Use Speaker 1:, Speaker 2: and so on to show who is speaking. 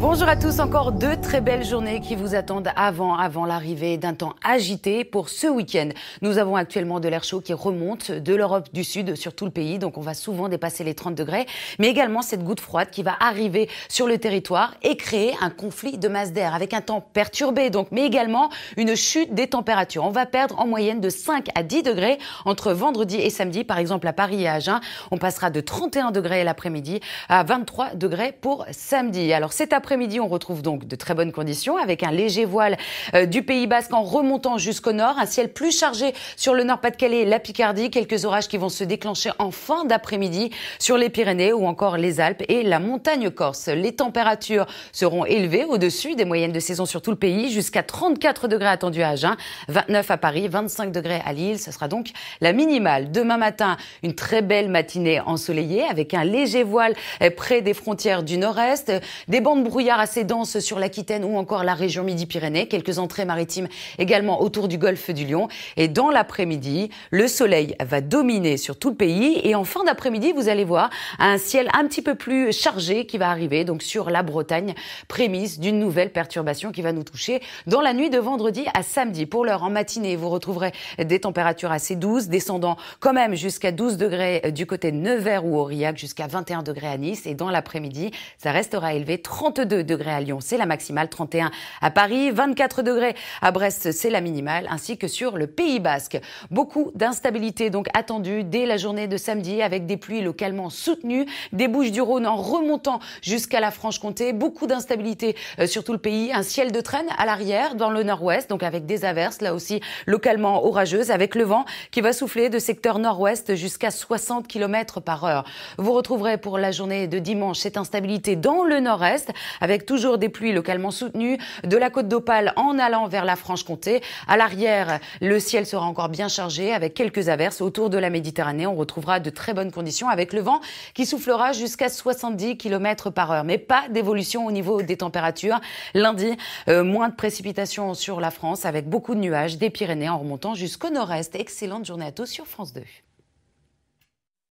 Speaker 1: Bonjour à tous, encore deux très belles journées qui vous attendent avant, avant l'arrivée d'un temps agité pour ce week-end. Nous avons actuellement de l'air chaud qui remonte de l'Europe du Sud sur tout le pays, donc on va souvent dépasser les 30 degrés, mais également cette goutte froide qui va arriver sur le territoire et créer un conflit de masse d'air avec un temps perturbé, donc, mais également une chute des températures. On va perdre en moyenne de 5 à 10 degrés entre vendredi et samedi, par exemple à Paris et à Agen. On passera de 31 degrés l'après-midi à 23 degrés pour samedi. Alors cet après midi on retrouve donc de très bonnes conditions avec un léger voile euh, du Pays Basque en remontant jusqu'au nord, un ciel plus chargé sur le Nord-Pas-de-Calais, la Picardie, quelques orages qui vont se déclencher en fin d'après-midi sur les Pyrénées ou encore les Alpes et la montagne corse. Les températures seront élevées au-dessus des moyennes de saison sur tout le pays, jusqu'à 34 degrés attendus à Agen, 29 à Paris, 25 degrés à Lille. Ce sera donc la minimale. Demain matin, une très belle matinée ensoleillée avec un léger voile euh, près des frontières du nord-est, des bandes brouillard assez dense sur l'Aquitaine ou encore la région Midi-Pyrénées, quelques entrées maritimes également autour du golfe du Lion. Et dans l'après-midi, le soleil va dominer sur tout le pays. Et en fin d'après-midi, vous allez voir un ciel un petit peu plus chargé qui va arriver donc sur la Bretagne, prémisse d'une nouvelle perturbation qui va nous toucher dans la nuit de vendredi à samedi. Pour l'heure, en matinée, vous retrouverez des températures assez douces, descendant quand même jusqu'à 12 degrés euh, du côté de Nevers ou Aurillac, jusqu'à 21 degrés à Nice. Et dans l'après-midi, ça restera élevé, 32 degrés à Lyon, c'est la maximale, 31 à Paris, 24 degrés à Brest, c'est la minimale, ainsi que sur le Pays Basque. Beaucoup d'instabilité donc attendue dès la journée de samedi avec des pluies localement soutenues, des bouches du Rhône en remontant jusqu'à la Franche-Comté, beaucoup d'instabilité euh, sur tout le pays, un ciel de traîne à l'arrière dans le nord-ouest, donc avec des averses là aussi localement orageuses, avec le vent qui va souffler de secteur nord-ouest jusqu'à 60 km par heure. Vous retrouverez pour la journée de dimanche cette instabilité dans le nord-est avec toujours des pluies localement soutenues, de la côte d'Opale en allant vers la Franche-Comté. À l'arrière, le ciel sera encore bien chargé avec quelques averses. Autour de la Méditerranée, on retrouvera de très bonnes conditions avec le vent qui soufflera jusqu'à 70 km par heure. Mais pas d'évolution au niveau des températures. Lundi, euh, moins de précipitations sur la France avec beaucoup de nuages des Pyrénées en remontant jusqu'au nord-est. Excellente journée à tous sur France 2.